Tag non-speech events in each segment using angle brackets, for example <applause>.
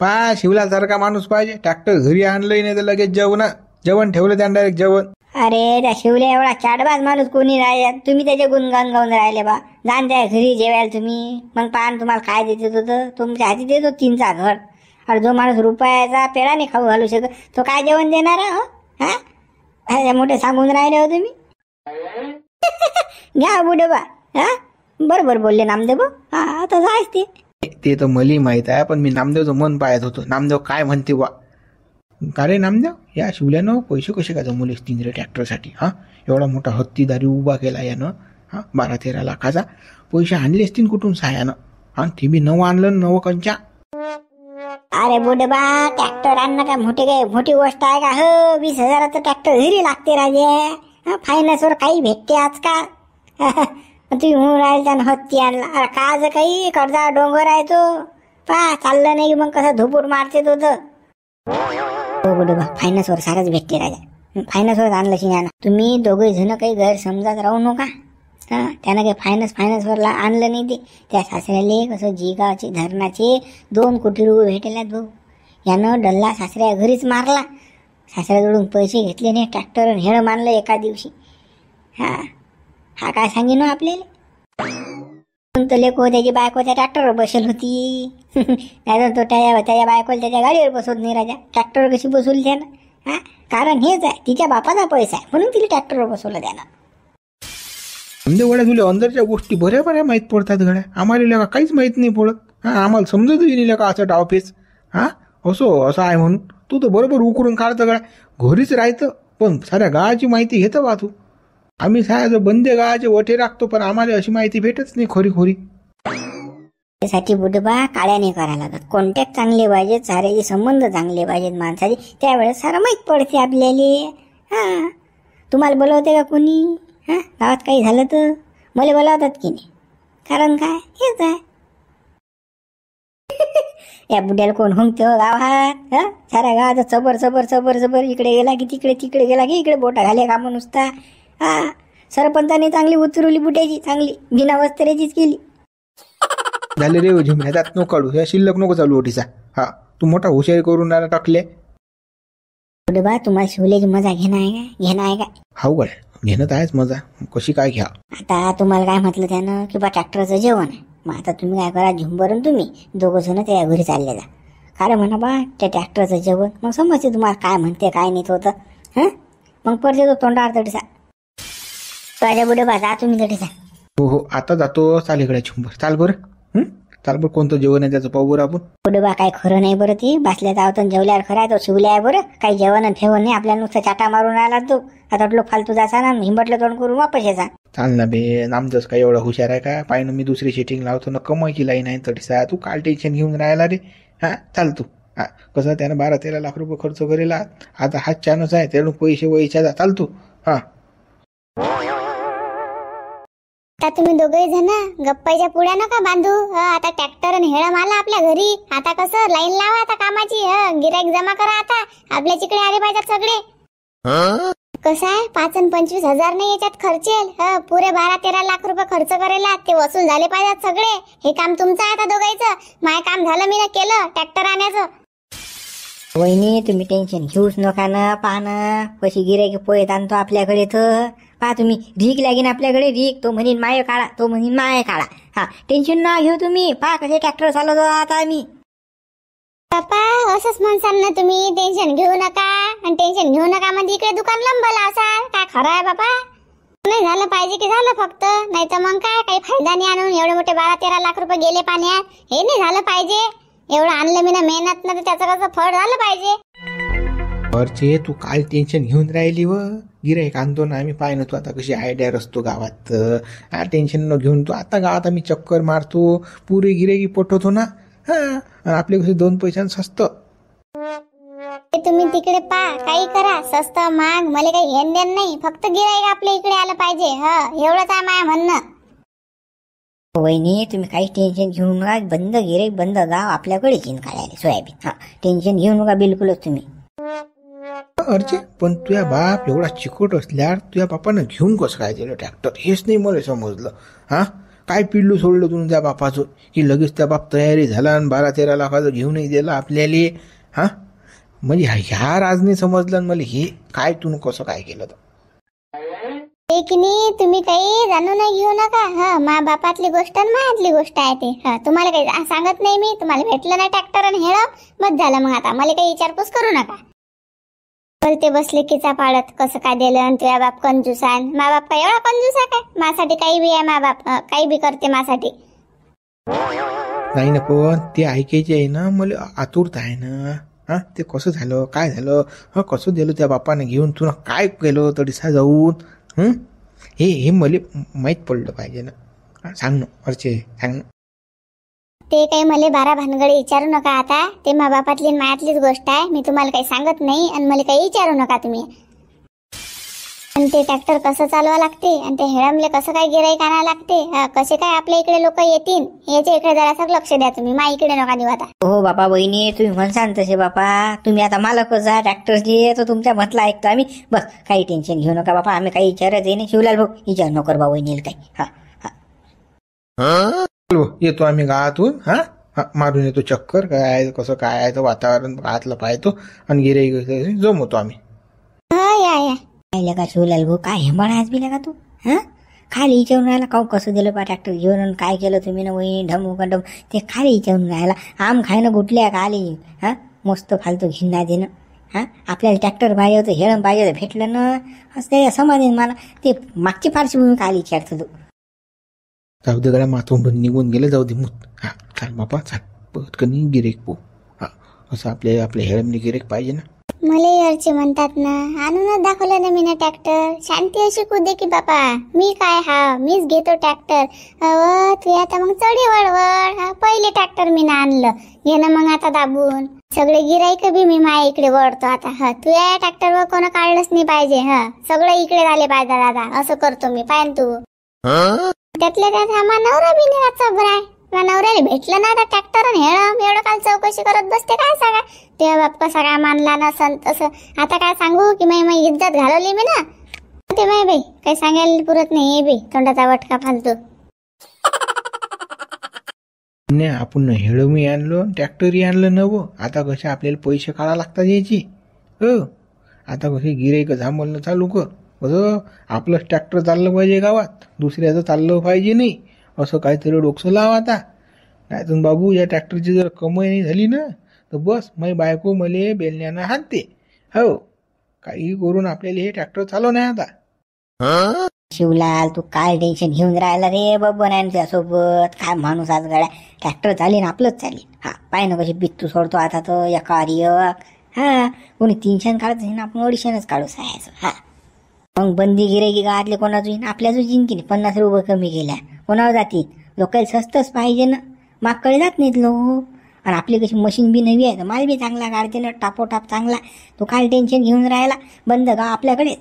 पा सारखा माणूस पाहिजे ट्रॅक्टर घरी आणलंय नाही तर लगेच जेवण जेवण ठेवलं त्यानं डायरेक्ट जेवण अरे त्या शिवल्या एवढा चाडबाज माणूस कोणी राहिले तुम्ही त्याचे गुणगान गाऊन राहिले बा जाण त्या घरी जेवायला तुम्ही मग पान तुम्हाला काय देत होतं तुमच्या हाती देतो तीनचा घर अरे जो माणूस रुपयाचा पेडा नाही खाऊ घालू शकत तो काय जेवण देणार हो? हा हा मोठे सांगून राहिले हो तुम्ही <laughs> घ्या बुडोबा हा बरोबर बोलले नामदेव हा तसं आहेच ते ते तर मलाही माहीत आहे पण मी नामदेवचं मन पाहत होतो नामदेव काय म्हणते वा का रे नामदेव या शिवल्यानं पैसे कसे का जमवले तीन रे ट्रॅक्टरसाठी हा एवढा मोठा हत्तीदारी उभा केला यानं हां बारा तेरा लाखाचा पैसे आणले असतील कुठून सहाय्यानं हा ते मी नवं आणलं नवं कंचा अरे बुडबा ट्रॅक्टर आणणं काय मोठी काय मोठी गोष्ट आहे का हो वीस हजाराचं ट्रॅक्टर घरी लागते राजे फायनान्सवर काही भेटते आजकाल <laughs> ती होऊन राहील त्यानं हत्ती आणला अरे का काही कर्जा डोंगर आहे तो पा चाललं नाही मग कसं धुपूर मारते तो तर हो सारच भेटते राजा फायनान्सवरच आणलं शिण्यानं तुम्ही दोघे जण काही गैरसमजात राहू नका हां त्यानं काही फायनान्स फायनान्सवरला आणलं नाही ते त्या सासऱ्याले कसं जिगावचे धरणाचे दोन कोटी रुपये भेटल्यात भाऊ यानं डल्ला सासऱ्या घरीच मारला सासऱ्याजवळून पैसे घेतले नाही ट्रॅक्टर हेळ मानलं एका दिवशी हा हा काय सांगेन हो आपल्याला लेखो त्याची बायको त्या ट्रॅक्टरवर बसेल होती <laughs> तो त्या त्याच्या बायकोला त्याच्या गाडीवर बसवत नाही राजा ट्रॅक्टरवर कशी बसवली त्यानं हा कारण हेच आहे तिच्या बापाचा पैसा आहे म्हणून तिला ट्रॅक्टरवर बसवलं त्यानं गड्या तुला अंदरच्या गोष्टी बऱ्या बऱ्या माहीत पडतात घड्या आम्हाला काहीच माहीत नाही पडत हां आम्हाला समजत गेली का असं डावपेच हा असो असं आहे म्हणून तू तर बरोबर उकरून काढतं गड्या घरीच राहतं पण साऱ्या गावाची माहिती घेतं बा तू आम्ही साहेब बंदे गाळाचे वटे राखतो पण आम्हाला अशी माहिती भेटत नाही खोरी खोरी त्यासाठी बुडबा काळ्याने करायला लागत कॉन्टॅक्ट चांगले पाहिजेत साऱ्याचे संबंध चांगले पाहिजेत माणसाचे त्यावेळेस सारा माहीत पडते आपल्याला हां तुम्हाला बोलवते का कोणी हा गावात काही झालं तर मला बोलावतात की नाही कारण काय हेच आहे <laughs> या बुड्याला कोण हुंकते हो गावात हा साऱ्या गावात चबर चबर चबर चबर इकडे गेला की तिकडे तिकडे गेला की इकडे बोटा घाले का नुसता हा सरपंचाने चांगली उतरवली बुट्याची चांगली बिना वस्त्रेचीच केली झाले रे झुमण्यात नको काढू ह्या शिल्लक नको चालू ओटीचा हा तू मोठा हुशारी करून आला टाकले बा तुम्हाला शिवल्याची मजा घेणं आहे का घेणं आहे का हाव गड घेणं आहेच मजा कशी काय घ्या आता तुम्हाला काय म्हटलं त्यानं की बा ट्रॅक्टरचं जेवण मग आता तुम्ही काय करा झुंबरून तुम्ही दोघं जण त्या घरी चालले जा अरे म्हणा बा त्या ट्रॅक्टरचं जेवण मग समजते तुम्हाला काय म्हणते काय नाही होतं तर मग परत येतो तोंडावर तडीसा माझ्या पुढे बा जा तुम्ही घरी जा हो हो आता जातो चाल इकडे छुंबर चाल बरं हं? चाल बरं कोणतं जेवण आहे त्याचं पाहू बरं आपण पुढे बा काय खरं नाही बरं ती बसल्या जावत जेवल्यावर खरं आहे तो शिवल्या आहे बरं काही जेवण ठेवण नाही आपल्या नुसतं चाटा मारून आला तू आता वाटलं फालतू जासा ना हिंबटलं तोंड करून वापस याचा चाल ना बे आमचं काय एवढा हुशार आहे का पाहिजे मी दुसरी शेटिंग लावतो ना कमाईची लाईन आहे तडीसा तू काल टेन्शन घेऊन राहिला रे हा चाल तू हा कसं त्यानं बारा तेरा लाख रुपये खर्च करेला आता हात चानस आहे त्यानं पैसे वैशाचा चाल तू हा आता तुम्ही दोघे जण गप्पाच्या पुढ्या नका बांधू आता ट्रॅक्टर हेळम आला आपल्या घरी आता कसं लाईन लावा आता कामाची गिराईक जमा करा आता आपल्या तिकडे आले पाहिजेत सगळे कसं आहे पाच आणि पंचवीस हजार नाही याच्यात खर्चेल पुरे बारा तेरा लाख रुपये खर्च करायला ते वसूल झाले पाहिजेत सगळे हे काम तुमचं आहे आता दोघांचं माय काम झालं मी ना केलं ट्रॅक्टर आणायचं वहिनी तुम्ही टेन्शन घेऊच नका ना पाहणं कशी गिरायकी पोहेत आणतो आपल्याकडे तर पहा तुम्ही रीक लागेन आपल्याकडे रीक तो म्हणीन माय काळा तो म्हणीन माय काळा हा टेन्शन ना घेऊ तुम्ही पहा कसे ट्रॅक्टर चालवतो आता आम्ही पप्पा असंच म्हणसाल ना तुम्ही टेन्शन घेऊ नका आणि टेन्शन घेऊ नका म्हणजे इकडे दुकान लंबला असाल काय खरं आहे बाबा नाही झालं पाहिजे की झालं फक्त नाही तर मग काय काही फायदा नाही आणून एवढे मोठे बारा तेरा लाख रुपये गेले पाण्यात हे नाही झालं पाहिजे एवढं आणलं मी ना मेहनत ना तर त्याचं कसं फळ झालं पाहिजे तू काल टेन्शन घेऊन राहिली व गिरायक आणतो ना आम्ही पाय आता कशी आयडिया रस्तो गावात टेन्शन न घेऊन तो आता गावात आम्ही चक्कर मारतो पुरे गिरायकी पटवतो ना हा आपले कसे दोन पैशांना स्वस्त तुम्ही तिकडे पा काही करा सस्त माग मला काही घेण देण नाही फक्त गिरायक आपल्या इकडे आलं पाहिजे ह एवढंच आहे माया म्हणणं वहिनी तुम्ही काही टेन्शन घेऊन नका बंद गिरे बंद गाव आपल्याकडे येईन काढायला सोयाबीन हा टेन्शन घेऊन नका बिलकुलच तुम्ही अर्जे पण तुझ्या बाप एवढा चिकट असल्यावर तुझ्या बापानं घेऊन कसं काय दिलं ट्रॅक्टर हेच नाही मला समजलं हा काय पिल्लू सोडलं तुम्ही त्या बापाचं की लगेच त्या बाप तयारी झाला आणि बारा तेरा लाखाचं घेऊनही दिलं आपल्याला हा म्हणजे ह्या राजने समजलं मला हे काय तुम्ही कसं काय केलं तुम्ही काही जाणून नाही घेऊ नका हा मा बापातली गोष्ट आणि मायातली गोष्ट आहे ते हा तुम्हाला काही सांगत नाही मी तुम्हाला भेटलं ना ट्रॅक्टर आणि हेळ मत झालं मग आता मला काही विचारपूस करू नका करते बसले किचा पाळत कसं काय दिलं आणि तुझ्या बाप आहे मा बाप काय एवढा कंजूस आहे काय माझ्यासाठी काही बी आहे मा बाप काही बी करते माझ्यासाठी नाही ना ते ऐकायची आहे ना मला आतुरता आहे ना हा ते कसं झालं काय झालं हा कसं दिलं त्या बापाने घेऊन तू ना काय केलं तडीसा जाऊन हे हे मला माहीत पडलं पाहिजे ना सांग ना अर्चे सांग ना ते काही मला बारा भानगड विचारू नका आता ते मा बापातली मायातलीच गोष्ट आहे मी तुम्हाला काही सांगत नाही आणि मला काही विचारू नका तुम्ही आणि ते ट्रॅक्टर कसं चालवा लागते आणि ते हेळमले कसं काय गिराई काना लागते कसे काय आपल्या इकडे लोक येतील याच्या इकडे जरासं लक्ष द्या तुम्ही मा इकडे नका देऊ आता हो बापा बहिणी तुम्ही म्हणसान तसे बापा तुम्ही आता मालक जा ट्रॅक्टर जे तो तुमच्या मतला ऐकतो आम्ही बस काही टेन्शन घेऊ नका बापा आम्ही काही विचारत येईन शिवलाल भाऊ विचार नको बा बहिणी काही हा हा येतो आम्ही गावातून हा मारून येतो चक्कर काय कसं काय आहे वातावरण गावातलं पाहतो आणि गिरे जमवतो आम्ही का शिवलाल भाऊ काय हेंबाळ आज बिला का तू हा खाली इचारून राहिला काऊ कसं दिलं पा ट्रॅक्टर घेऊन आणि काय केलं तुम्ही ना वही का डम ते खाली इचारून राहिला आम खायनं गुटल्या का आली हा मस्त फालतो घेणार देणं हा आपल्याला ट्रॅक्टर पाहिजे होतं हेळण पाहिजे होतं भेटलं ना असं ते समाधान मला ते मागची फारशी भूमिका आली तू जाऊ दे माथून निघून गेले जाऊ दे मूत हां चाल बापा चाल पटकनी गिरेक पो हा असं आपले आपले हेळमने गिरेक पाहिजे ना मले यारचे म्हणतात ना आणून दाखवलं ना मी ना ट्रॅक्टर शांती अशी कुदे की बापा मी काय हा मीच घेतो ट्रॅक्टर अव तू आता मग चढी वळवळ हा पहिले ट्रॅक्टर मी ना आणलं ये ना मग आता दाबून सगळे गिराईक बी मी माया इकडे वळतो आता हा तू या वर कोण काढलंच नाही पाहिजे हा सगळं इकडे झाले पाहिजे दादा असं करतो मी पाहिजे तू त्यातल्या त्यात हा मा नवरा बी आता बराय मा नवऱ्याला भेटलं ना आता ट्रॅक्टर हेळम एवढं काल चौकशी करत बसते काय सांगा ते बाप कसा काय मानला ना तसं आता काय सांगू की मी मी इज्जत घालवली मी ना ते माय बाई काही सांगायला पुरत नाही हे तोंडाचा वटका फालतो ने आपण मी आणलो ट्रॅक्टरही आणलं नवं आता कसे आपल्याला पैसे काढा लागतात यायची हो आता कसे गिराईक झांबलणं चालू कर असं आपलंच ट्रॅक्टर चाललं पाहिजे गावात दुसऱ्याचं चाललं पाहिजे नाही असं काहीतरी डोकसं लाव आता नाही बाबू या ट्रॅक्टरची जर कमाई नाही झाली ना तर बस मग बायको मले बेलण्यानं हाणते हो काही करून आपल्याला हे ट्रॅक्टर नाही आता शिवलाल तू काय टेन्शन घेऊन राहिला रे बाबा नाही सोबत काय माणूस आज गड्या ट्रॅक्टर चालेल आपलंच चालेल हा पाय ना कशी बित्तू सोडतो आता तो या हा कोणी तीनशे काढत नाही आपण अडीचशेच काढू सायचं हा मग बंदी गिरायकी गावातले कोणाच येईन आपल्याच जिंकी नाही पन्नास रुपये कमी गेल्या कोणावर जातील लोकल स्वस्तच पाहिजे ना माग जात नाहीत लोक आणि आपली कशी मशीन बी नवी आहे तर माल बी चांगला काढते ना टापोटाप चांगला तो काल टेन्शन घेऊन राहिला बंद गाव आपल्याकडे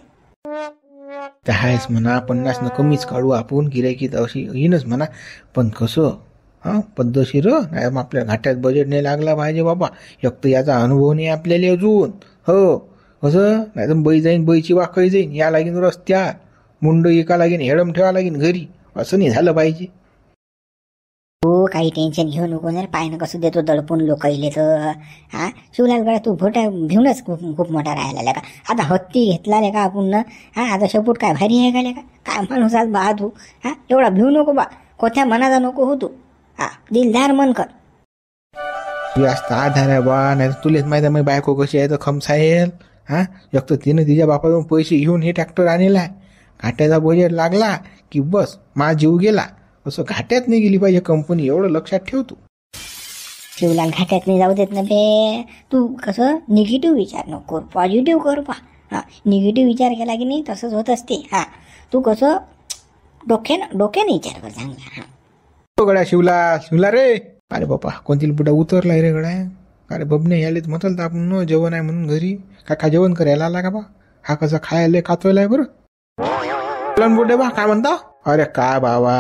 तर आहेच म्हणा पन्नास न कमीच काढू आपण गिरायकीत अशी येईनच म्हणा पण कसं हां पद्धतशीर नाही आपल्या घाट्यात बजेट नाही लागला पाहिजे बाबा एक तर याचा अनुभव नाही आपल्याला अजून हो कसं नाही तर बै जाईन बैची वाकळी जाईन या लागीन रस्त्यात मुंड एका लागीन हेडम ठेवा लागीन घरी असं नाही झालं पाहिजे हो काही टेन्शन घेऊ नको ना पायनं कसं देतो दडपून लोक तर हा शिवलाल बाळा तू भोटा भिवूनच खूप खूप मोठा राहिला का आता हत्ती घेतला रे का आपण हा आता शेपूट काय भारी आहे का का काय माणूस आज बा तू हा एवढा भिवू नको बा कोथ्या मनाचा नको हो तू हा दिलदार मन कर तू जास्त आधार आहे बा नाही तुलेच माहिती मी बायको कशी आहे तर खमसायेल हा एक तर तिनं तिच्या बापाजवळ पैसे घेऊन हे ट्रॅक्टर आणलेला आहे घाट्याचा बजेट लागला की बस मा जीव गेला असं घाट्यात नाही गेली पाहिजे कंपनी एवढं लक्षात ठेव तू शिवलाल घाट्यात नाही जाऊ देत ना बे तू कसं निगेटिव्ह विचार नको पॉझिटिव्ह कर पा हां निगेटिव्ह विचार केला की नाही तसंच होत असते हां तू कसं डोक्यानं डोक्याने विचार कर चांगला हो गड्या शिवला शिवला रे अरे बापा कोणती बुडा उतरलाय रे गड्या अरे बबने यालेत म्हटलं तर आपण जेवण आहे म्हणून घरी काय जेवण करायला आला का बा हा कसं खायला कातवायला बरं बुडे बा काय म्हणता अरे काय बाबा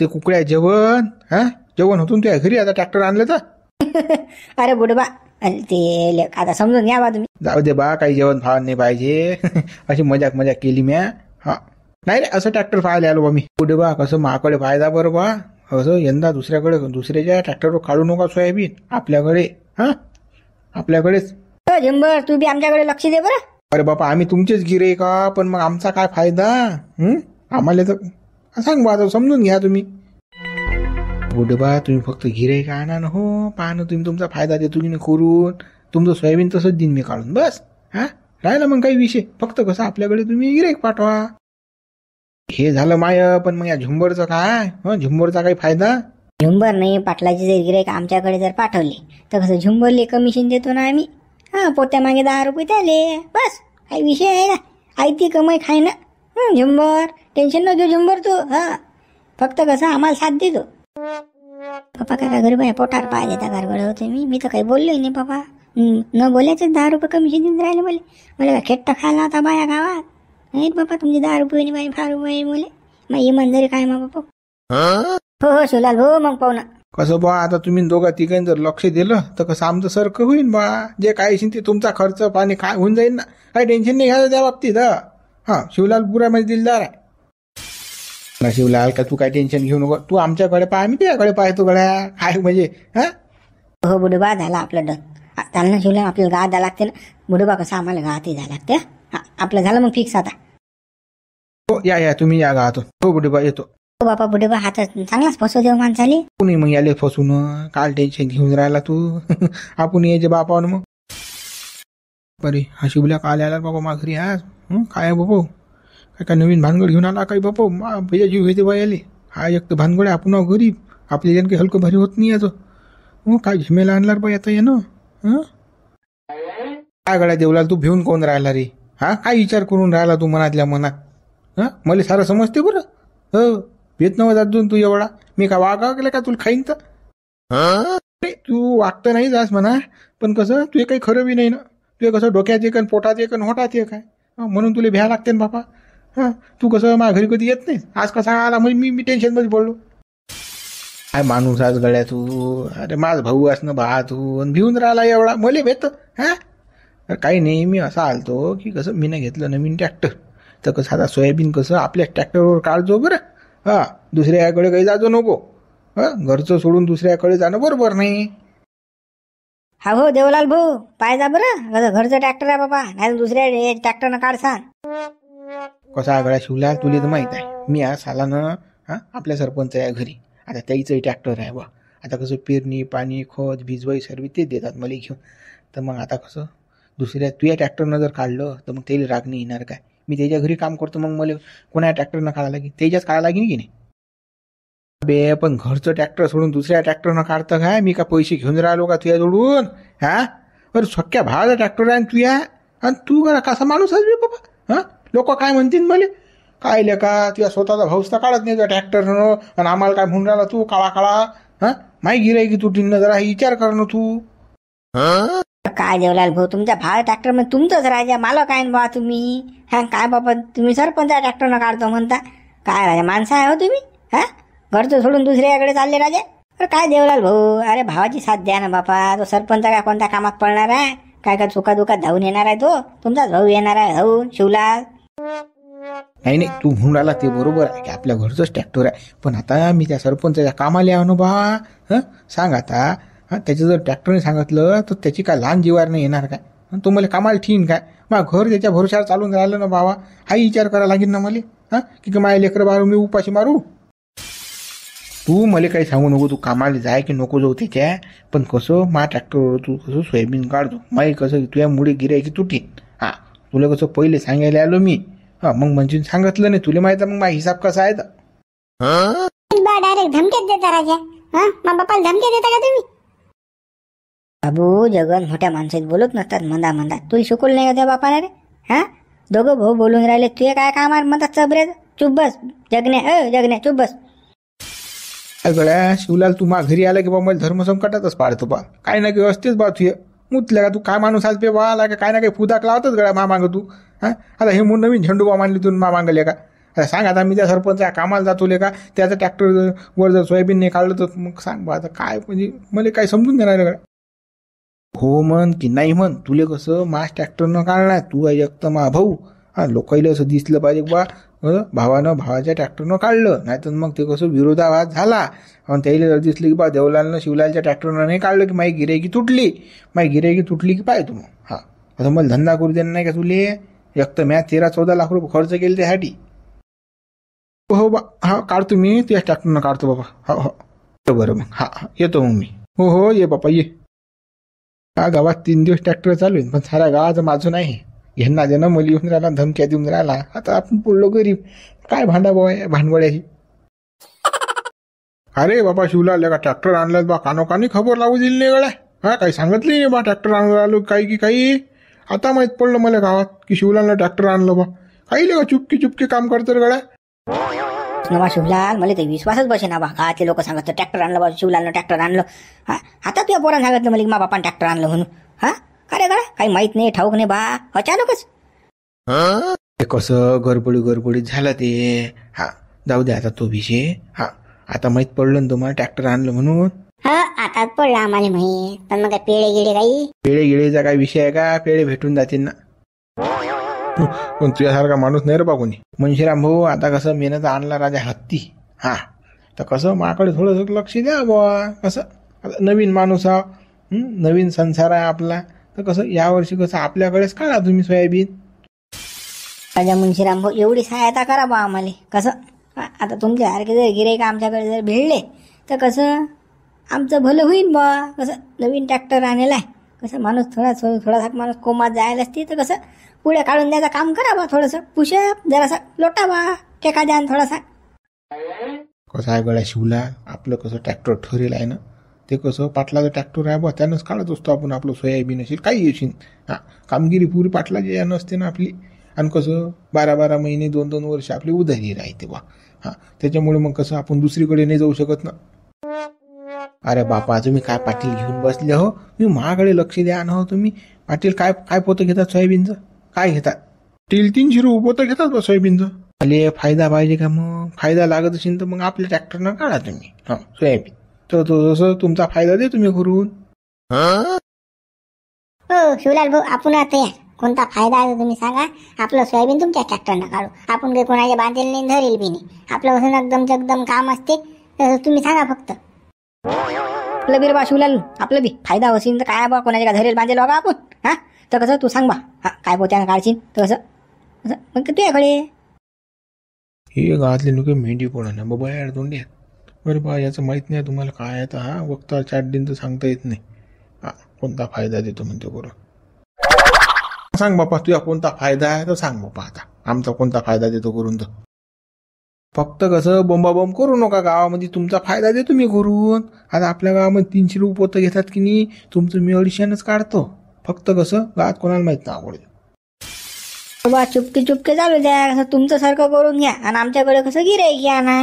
ते कुकड्या जेवण हा जेवण होतून तुझ्या घरी आता ट्रॅक्टर आणले तर <laughs> अरे बुडबा ते आता समजून घ्या बा तुम्ही जाऊ दे बा काही जेवण फावण नाही पाहिजे <laughs> अशी मजाक मजाक केली म्या हा नाही रे असं ट्रॅक्टर पाहायला आलो बा मी बुडे बा कसं माकडे फायदा बरं बा असं यंदा दुसऱ्याकडे दुसऱ्याच्या ट्रॅक्टरवर काढू नका सोयाबीन आपल्याकडे हा आपल्याकडेच झिंबर झुंबर तू बी आमच्याकडे लक्ष दे बरं अरे बापा आम्ही तुमचेच गिरे का पण मग आमचा काय फायदा हम्म आम्हाला तर सांग बा आता समजून घ्या तुम्ही बुडबा तुम्ही फक्त गिरे का आणा हो पाहणं तुम्ही तुमचा फायदा देतो की नाही करून तुमचं सोयाबीन तसंच दिन मी काढून बस हा राहिला मग काही विषय फक्त कसं आपल्याकडे तुम्ही गिरेक पाठवा हे झालं माय पण मग या झुंबरचं काय हो झुंबरचा काही फायदा झुंबर नाही पाटलाची जर आमच्याकडे जर पाठवले तर कसं झुंबरले कमिशन देतो ना आम्ही हा मागे दहा रुपये त्याले बस काही विषय आहे ना आई ती कमाई खाय ना झुंबर टेन्शन न घेऊ झुंबर तू हा फक्त कसं आम्हाला साथ देतो पप्पा काका घरी बाय पोटार पाय देता गरबड होते मी मी तर काही बोलले नाही पप्पा न बोलायचं दहा रुपये कमिशन देत राहिले मला मले का खेट्ट खायला होता बाया गावात नाही पप्पा तुमचे दहा रुपये बाई फार रुपये मुले मग इमानदारी काय मग पप्पा हो हो हो मग पाहुणा कसं बा आता तुम्ही दोघा तिघांनी जर लक्ष दिलं तर कसं आमचं सारखं होईल बा जे काय ते तुमचा खर्च पाणी काय होऊन जाईल ना काही टेन्शन नाही घ्यायचं त्या बाबतीत हां शिवलाल पुरामध्ये दिलदार आहे ना शिवलाल का तू काय टेन्शन घेऊ नको तू आमच्याकडे पाहा मी तुझ्याकडे पाय तू गड्या काय म्हणजे हा हो बुडबा झाला आपलं डन त्यांना शिवलाल आपल्याला गा द्या लागते ना बुडबा कसं आम्हाला गाते द्या लागते आपलं झालं मग फिक्स आता हो या या तुम्ही या गातो हो बुडबा येतो बापा बुडे बा हातात चांगलाच फसव देऊ हो माणसाली कुणी मग याले फसून काल टेन्शन घेऊन राहिला तू <laughs> आपण यायचे बापा मग बरे हा शिवल्या काल आला बापा मा घरी आज काय बापो काय काय नवीन भानगड घेऊन आला काय बापो भैया जीव घेते आले हा एक तर भानगड आहे आपण गरीब आपले जण काही हलकं भारी होत नाही याचं हो काय झिमेला आणणार बा आता येणं काय गड्या देवला तू भिवून कोण राहिला रे हा काय विचार करून राहिला तू मनातल्या मनात हा मला सारं समजते बरं हो भेत नव्हतं अजून तू एवढा मी का वागा केलं का तुला खाईन तर तू वागतं नाही जास म्हणा पण कसं तू काही खरं बी नाही ना तुझे कसं डोक्याचे कन पोटाचे कन होटाचे काय म्हणून तुला भ्या लागते ना बापा हां तू कसं माझ्या घरी कधी येत नाही आज कसा आला म्हणजे मी मी टेन्शनमध्ये बोललो काय माणूस आज गळ्या तू अरे माझ भाऊ असणं भा तू भिवून राहिला एवढा मले भेट हा अरे काही नाही मी असा आलतो की कसं मी नाही घेतलं नवीन ट्रॅक्टर तर कसं आता सोयाबीन कसं आपल्या ट्रॅक्टरवर काढजो बरं हां दुसऱ्याकडे काही जाजो नको घरचं सोडून दुसऱ्याकडे जाणं बरोबर नाही हा हो देवलाल भाऊ पाय जा बरं घरचं ट्रॅक्टर आहे बाबा नाही दुसऱ्या ट्रॅक्टरनं काढसा कसा आगळा शिवला तुला तर माहीत आहे मी आज सालानं हां आपल्या सरपंच आहे घरी आता त्याईचंही ट्रॅक्टर आहे बा आता कसं पेरणी पाणी खत भिजवाई सर्व ते देतात मला घेऊन तर मग आता कसं दुसऱ्या तुझ्या ट्रॅक्टरनं जर काढलं तर मग त्याला रागणी येणार काय मी त्याच्या घरी काम करतो मग मला कोणा ट्रॅक्टरनं काढायला लागेल त्याच्याच काढा लागेल की नाही बे पण घरचं ट्रॅक्टर सोडून दुसऱ्या ट्रॅक्टरनं काढतं काय मी का पैसे घेऊन राहिलो का तुझ्या जोडून हा अरे सख्या भावाचा ट्रॅक्टर आहे या आणि तू करा कसा माणूस आहे बे बाबा हा लोक काय म्हणतील मला काय ले का तुझ्या स्वतःचा भाऊस तर काढत नाही तुझ्या ट्रॅक्टरनं आणि आम्हाला काय म्हणून राहिला तू काळा काळा हा माहिती गिरे की तू टिन्न जरा विचार कर ना तू काय देवलाल भाऊ तुमचा भाव ट्रॅक्टर म्हणजे तुमचंच राजा मला काय बा तुम्ही हा काय बाबा तुम्ही सरपंच ट्रॅक्टरनं काढतो म्हणता काय राजा माणसं आहे हो तुम्ही हा घरचं सोडून दुसऱ्याकडे चालले राजा अरे काय देवलाल भाऊ अरे भावाची साथ द्या ना बापा तो सरपंच काय कोणत्या कामात पडणार आहे काय काय चुका दुका धावून येणार आहे तो तुमचाच भाऊ येणार आहे भाऊ हो, शिवलाल नाही नाही तू म्हणून राहिला ते बरोबर आहे की आपल्या घरचंच ट्रॅक्टर आहे पण आता मी त्या सरपंचाच्या कामाला यावं ना बा हं सांग आता हा त्याचं जर ट्रॅक्टरने सांगितलं तर त्याची काय लहान जीवार नाही येणार काय तो मला कामाला ठीन काय मा घर त्याच्या भरोशावर चालून राहिलं ना बाबा हाही विचार करावा लागेल ना मला हां की माझ्या लेकरं बारू मी उपाशी मारू तू मला काही सांगू नको तू कामाला जाय की नको जाऊ त्याच्या पण कसं मा ट्रॅक्टरवर तू कसं सोयाबीन काढतो माई कसं तुझ्या मुळे गिरायची तुटी हां तुला कसं पहिले सांगायला आलो मी हां मग म्हणजे सांगितलं नाही तुला माहिती मग माझा हिसाब कसा आहे तर धमक्यात देता राजा धमक्यात देता का तुम्ही बाबू जगन मोठ्या माणसात बोलत नसतात मंदा मंदा तू शिकूल नाही का त्या बापाला रे हा दोघं भाऊ बोलून राहिले तुझे काय कामार म्हणतात चबरे चुप बस जगणे अ जगणे चुप बस काय गड्या शिवलाल तू मा घरी आला की बा मला धर्म संकटातच पाडतो बा काय ना काही असतेच बा तुझे मुतल्या का तू काय माणूस आज पे बा आला का काय ना काही फुदाक लावतच गळा मा मागं तू हा आता हे म्हणून नवीन झेंडू बा मानली तू मा मागले का आता सांग आता मी त्या सरपंचा कामाला जातो का त्याचं वर जर सोयाबीन नाही काढलं तर मग सांग बा आता काय म्हणजे मला काय समजून देणार गड्या हो म्हण की नाही म्हण तुले कसं मास ट्रॅक्टरनं काढणार तू आहे एक तर मा भाऊ हा लोकाईला असं दिसलं पाहिजे बा भावानं भावाच्या ट्रॅक्टरनं काढलं नाहीतर मग ते कसं विरोधाभास झाला आणि त्याला जर दिसलं की बा देवलालनं शिवलालच्या ट्रॅक्टरनं नाही काढलं की माझी गिरायकी तुटली माई गिरायकी तुटली की पाय तू मग हां असं मला धंदा करू देणार नाही का तुले एक तर म्या तेरा चौदा लाख रुपये खर्च केले त्यासाठी हो, हो बा हा काढतो मी त्या ट्रॅक्टरनं काढतो बाबा हो हो बरं मग हा येतो मग मी हो हो ये बापा ये हा गावात तीन दिवस ट्रॅक्टर आहे पण साऱ्या गावाचं माझं नाही यांना ज्यांना मुली येऊन राहिला धमक्या देऊन राहिला आता आपण पुढलो गरीब काय भांडा भांडवळ आहे अरे बाबा शिवला का ट्रॅक्टर आणलं बा कानोकानी खबर लावू दिली नाही गळ्या हा काही सांगतली नाही बा ट्रॅक्टर आणलं आलो काही की काही आता माहीत पडलं मला गावात की शिवलाला ट्रॅक्टर आणलं बा काही का चुपकी चुपकी काम रे गळ्या नवा शिवलाल मला ते विश्वासच बसे ना बा ते लोक सांगत ट्रॅक्टर आणलं बा शिवलालनं ट्रॅक्टर आणलं हा आता तुझ्या पोरानं सांगितलं मला मा बापानं ट्रॅक्टर आणलं म्हणून हा अरे काही माहित नाही ठाऊक नाही बा अचानकच ते कसं गरबडी गरबडी झालं ते हा जाऊ दे आता तो विषय हा आता माहीत पडलो ना तुम्हाला ट्रॅक्टर आणलं म्हणून आता पडला आम्हाला माहीत पण मग पेळे गिळे काही पेळे गिळेचा काय विषय आहे का पेळे भेटून जातील ना पण तुझ्यासारखा माणूस नाही रे बा कोणी मनशिराम भाऊ आता कसं मेहनत आणला राजा हत्ती हा तर कसं माकडे थोडंसं लक्ष द्या बा कसं नवीन माणूस हा नवीन संसार आहे आपला तर कसं यावर्षी कसं आपल्याकडेच काढा तुम्ही सोयाबीन राजा मुंशीराम भाऊ एवढी सहायता करा बा आम्हाला कसं आता आता तुमच्यासारखे जर का आमच्याकडे जर भेळले तर कसं आमचं भलं होईल बा कसं नवीन ट्रॅक्टर आणलेला आहे कसं माणूस थोडा थोडा थोडासा माणूस कोमात जायला असते तर कसं पुढे काढून द्यायचं काम करा बा थोडंसं पुशअप जरासा लोटा बा टेका द्या थोडासा कसं आहे गळ्या शिवला आपलं कसं ट्रॅक्टर ठरेल आहे ना ते कसं पाटलाचं ट्रॅक्टर आहे बा त्यानंच काढत असतो आपण आपलं सोयाबीन असेल काही येशील हां कामगिरी पुरी पाटलाची यानं असते ना आपली आणि कसं बारा बारा महिने दोन दोन वर्ष आपली उधारी राहते बा हा त्याच्यामुळे मग कसं आपण दुसरीकडे नाही जाऊ शकत ना अरे बापा तुम्ही काय पाटील घेऊन बसले हो मी महागडे लक्ष द्या ना हो तुम्ही पाटील काय काय पोतं घेतात सोयाबीनचं काय घेतात टील तीन रुपये पोत घेतात बा सोयाबीनचं अले फायदा पाहिजे का मग फायदा लागत असेल तर मग आपल्या ट्रॅक्टरनं काढा तुम्ही हा सोयाबीन तर तो जसं तुमचा फायदा दे तुम्ही करून हो, शिवलाल भाऊ आपण आता कोणता फायदा आहे तुम्ही सांगा आपलं सोयाबीन तुमच्या ट्रॅक्टरनं काढू आपण काही कोणाच्या बांधेल नाही धरेल बी नाही आपलं एकदम जगदम काम असते तसं तुम्ही सांगा फक्त आपलं बी रे बा शिवलाल आपलं बी फायदा होशील तर काय बा कोणाच्या का धरेल बांधेल बा आपण हां तर कसं तू सांग बा हां काय बोत्यानं काढशील तर कसं असं मग तुझ्याकडे हे गावातले लोक मेंढी कोणाला बाबा यार दोंड्यात बरं बा याचं माहीत नाही तुम्हाला काय आहे हा वक्ता चार दिन तर सांगता येत नाही हा कोणता फायदा देतो म्हणतो बरं सांग बापा तुझा कोणता फायदा आहे तर सांग बापा आता आमचा कोणता फायदा देतो करून तर फक्त कसं बोंबाबोंब करू नका गावामध्ये तुमचा फायदा देतो मी करून आता आपल्या गावामध्ये तीनशे रुपये पोतं घेतात की नाही तुमचं मी ऑडिशनच काढतो फक्त कसं गावात कोणाला माहीत ना आवडेल बाबा चुपके चुपके चालू द्या कसं तुमचं सारखं करून घ्या आणि आमच्याकडे कसं गिराय घ्या ना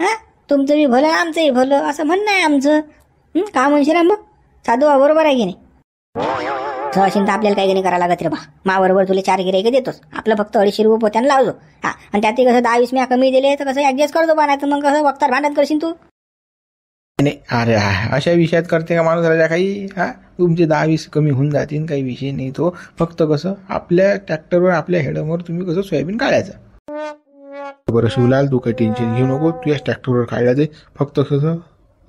हा तुमचं मी भलं आमचंही भलं असं म्हणणं आहे आमचं का म्हणशील मग साधू बरोबर आहे की नाही असेल तर आपल्याला काही नाही करायला लागत रे बा मावरवर तुला चार गिरायक देतोस आपलं फक्त अडीचशे रुपये पोत्यानं लावतो हा आणि त्यात कसं दहा वीस कमी दिले तर कसं ऍडजस्ट करतो बा नाही तर मग कसं वक्तार भांडण करशील तू अरे हा अशा विषयात करते का माणूस राजा काही हा तुमचे दहा वीस कमी होऊन जातील काही विषय नाही तो फक्त कसं आपल्या ट्रॅक्टरवर आपल्या हेडमवर तुम्ही कसं सोयाबीन काढायचं बरं शिवलाल तू काही टेन्शन घेऊ नको तू या ट्रॅक्टरवर काढला ते फक्त कसं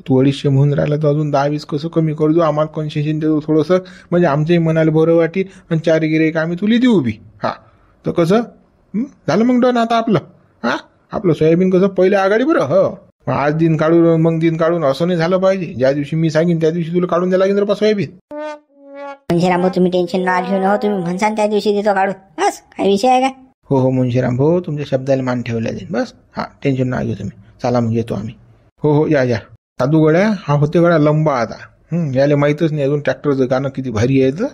तू अडीचशे म्हणून राहिला तर अजून दहा वीस कसं कमी करू आम्हाला कन्सेशन देतो थोडंसं म्हणजे आमच्याही मनाला बरं वाटेल आणि चार गिरे आम्ही तुला देऊ बी हा तर कसं झालं मग डन आता आपलं हा आपलं सोयाबीन कसं पहिले आघाडी बरं हो आज दिन काढून मग दिन काढून असं नाही झालं पाहिजे ज्या दिवशी मी सांगेन त्या दिवशी तुला काढून द्यायला लागेल सोयाबीन मुंशीराम भाऊ तुम्ही टेन्शन ना घेऊन हो तुम्ही म्हणसान त्या दिवशी देतो काढून बस काय विषय आहे का हो हो मुंशीराम भाऊ तुमच्या शब्दाला मान ठेवला जाईल बस हा टेन्शन ना घेऊ तुम्ही चला मग येतो आम्ही हो हो या या साधू गळ्या हा होते गड्या लंबा आता याले माहीतच नाही अजून ट्रॅक्टरचं गाणं किती भारी आहे तर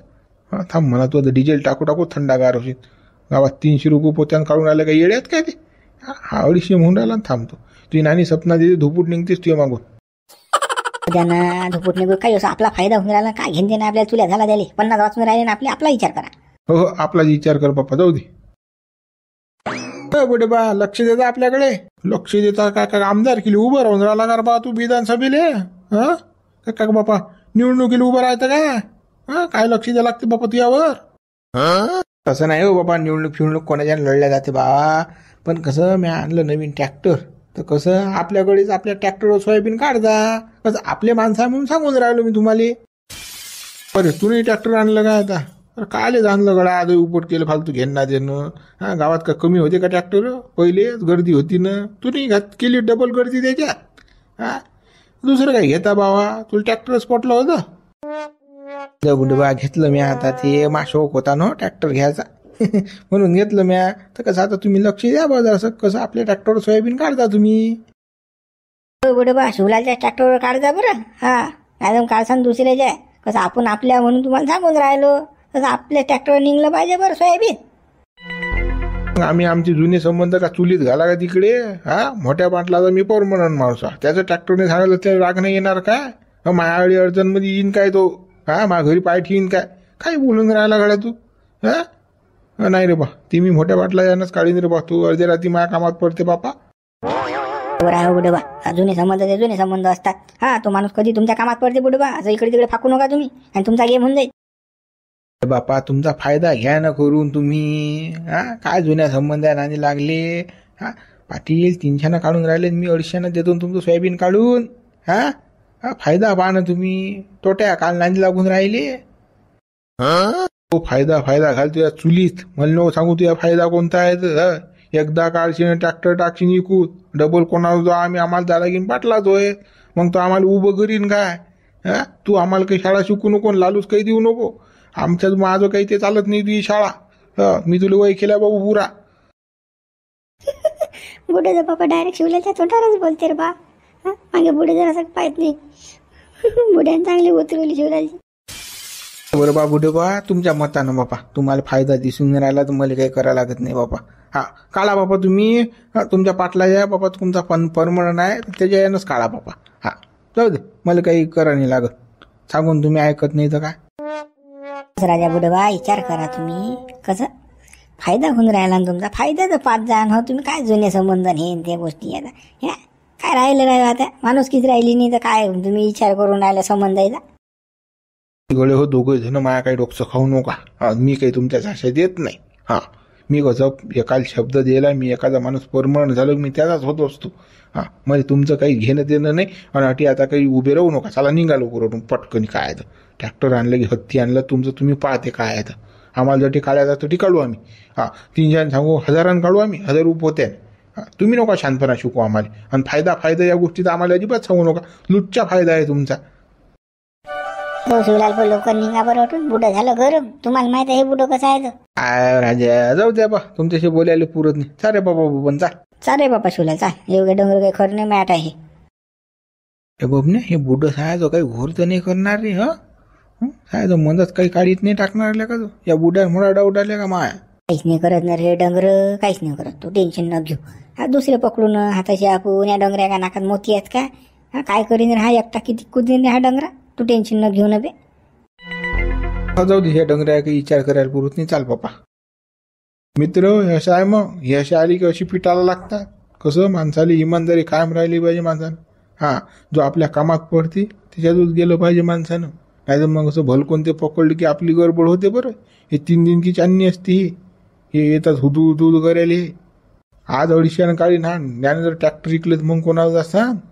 हां थांब म्हणा तू आता डिझेल टाकू टाकू थंडागार होशील गावात तीनशे रुपये पोत्यानं काढून आले काय येड्यात काय ते हा अडीचशे म्हणून राहिला थांबतो तुझी नाणी सपना देते धुपूट निघतेस तुझ्या मागून त्यांना धुपूट निघू काही असं आपला फायदा होऊन राहिला काय घेऊन देणार आपल्याला तुला झाला द्यायला पन्नास वाचून राहिले ना आपले आपला विचार करा हो हो आपलाच विचार कर पप्पा जाऊ दे म्हणतं बा लक्ष देता आपल्याकडे लक्ष देता काय काय आमदार केली उभं राहून राहिला का बा तू विधानसभेले हा का बापा निवडणुकीला उभं राहतं का हा काय लक्ष द्या लागते बापा तुझ्यावर तसं नाही हो बाबा निवडणूक फिवडणूक कोणाच्या लढल्या जाते बाबा पण कसं मी आणलं नवीन ट्रॅक्टर तर कसं आपल्याकडेच आपल्या ट्रॅक्टरवर सोयाबीन काढता कसं आपले माणसं म्हणून सांगून राहिलो मी तुम्हाला अरे तू ट्रॅक्टर आणलं काय आता अरे काले जाणलं गडा आज उपट केलं फालतू घेणार देणं हा गावात का कमी होते का ट्रॅक्टर पहिले गर्दी होती ना तू नाही घात केली डबल गर्दी त्याच्यात हा दुसरं काय घेता बावा तुला ट्रॅक्टरच पटलं होतं गुंडबा घेतलं मी आता ते मा होता ना ट्रॅक्टर घ्यायचा <laughs> म्हणून घेतलं म्या तर कसं आता तुम्ही लक्ष द्या बाजार असं कसं आपल्या ट्रॅक्टरवर सोयाबीन काढता तुम्ही बा शिवलाच्या ट्रॅक्टरवर काढता बरं हा मॅडम काढसान दुसऱ्याच्या कसं आपण आपल्या म्हणून तुम्हाला सांगून राहिलो आपल्या ट्रॅक्टर निघलं पाहिजे बरं सोयाबीन आम्ही आमचे जुने संबंध का चुलीत घाला का तिकडे हा मोठ्या बाटला मी पोर म्हणून माणूस त्याचं ट्रॅक्टरने सांगितलं ते राग नाही येणार का मायावेळी मध्ये येईन काय तो हा मा घरी पाय ठेवीन काय काय बोलून राहिला गड्या तू हा नाही रे बा ती मी मोठ्या बाटला यानंच काढीन रे बा तू अर्ध्या रात्री माया कामात पडते बापा जुने संबंध जुने संबंध असतात हा तो माणूस कधी तुमच्या कामात पडते बुडबा असं इकडे तिकडे फाकू नका तुम्ही आणि तुमचा गेम होऊन जाईल बापा तुमचा फायदा घ्या ना करून तुम्ही हा काय जुन्या संबंध आहे नाणी लागले हा पाटील तीनशेनं काढून राहिले मी अडीचशेनं देतो तुमचं सोयाबीन काढून हा हा फायदा पा ना तुम्ही तोट्या काल नांदी लागून राहिले तो फायदा फायदा घाल तुझ्या चुलीत म्हणलो सांगू तुझा फायदा कोणता आहे एकदा काळशी ट्रॅक्टर टाकशी विकू डबल कोणाला जो आम्ही आम्हाला दादा घेऊन पाटलाचोय मग तो आम्हाला उभं करीन काय हा तू आम्हाला काही शाळा शिकू नको लालूच काही देऊ नको आमच्या माझं काही ते चालत नाही तुझी शाळा मी तुला वय केला बाबू पुरा <laughs> जर बाबा डायरेक्ट शिवल्याच्या तोंडावरच बोलते रे बा हा? मागे बुढे जरा असं पाहत नाही <laughs> बुढ्याने चांगली उतरवली शिवलाची बरं बाबू डे बा तुमच्या मतानं बापा तुम्हाला फायदा दिसून राहिला तर मला काही करावं लागत नाही बापा हा काळा बापा तुम्ही तुमच्या पाटला या बापा तुमचा पण परमरण आहे त्याच्या यानंच काळा बापा हा जाऊ दे मला काही करा नाही लागत सांगून तुम्ही ऐकत नाही तर काय राजा बुडबा विचार करा तुम्ही कसं फायदा होऊन राहिला ना तुमचा तर पाच जण हो तुम्ही काय जुने संबंध हे त्या गोष्टी आता ह्या काय राहिलं नाही आता माणूस किती राहिली नाही तर काय तुम्ही विचार करून राहिला संबंध गळे हो दोघे जण माया काही डोकसं खाऊ नका मी काही तुमच्या देत नाही हा मी कसं एकाल शब्द दिला मी एखादा माणूस परमरण झालो मी त्याचाच होत असतो हां म्हणजे तुमचं काही घेणं देणं नाही आणि अटी आता काही उभे राहू नका चला निघालो उभं पटकन काय आहे ट्रॅक्टर आणलं की हत्ती आणलं तुमचं तुम्ही पाहते काय आहे आम्हाला जर काढायला जातो ती काढू आम्ही हां तीन जण सांगू हजारानं काढू आम्ही हजार रुपये होते तुम्ही नका शांतपणा शिकू आम्हाला आणि फायदा फायदा या गोष्टीचा आम्हाला अजिबात सांगू नका लुटचा फायदा आहे तुमचा हो शिवलाल पण लवकर निघा बरं वाटून बुडं झालं गरम तुम्हाला माहित आहे हे बुडं कसं आहे राजा जाऊ द्या बा तुमच्याशी बोलायला पुरत नाही चाले बाबा बबन जा चाले बापा शिवलाल चा एवढे डोंगर काही खरं नाही मॅट आहे बाब नाही हे बुडं सायचं काही घोर तर नाही करणार रे हा तो मधात काही काढीत नाही टाकणार आल्या का तू या बुड्या मुळा डावडाल्या का माया काहीच नाही करत नाही रे डोंगर काहीच नाही करत तू टेन्शन न घेऊ हा दुसरे पकडून हाताशी आपण या डोंगऱ्या का नाकात मोती आहेत का हा काय करीन रे हा एकटा किती कुदीन रे हा डंगरा तू टेन्शन न घेऊ नव्हे जाऊ दे ह्या काही विचार करायला पुरत नाही चाल पापा मित्र अशा आहे मग अशा आली की अशी पिटाला लागतात कसं माणसाला इमानदारी कायम राहिली पाहिजे माणसानं हां जो आपल्या कामात पडते त्याच्यातच गेलं पाहिजे माणसानं नाही तर मग असं भलकोण ते पकडले की आपली गडबड होते बरं हे तीन दिन की चांदणी असते ही हे येतात हुदू हुदू करायला हे आज अडीचशे काळी ना ज्ञान जर ट्रॅक्टर इकलं मग कोणाला जास्त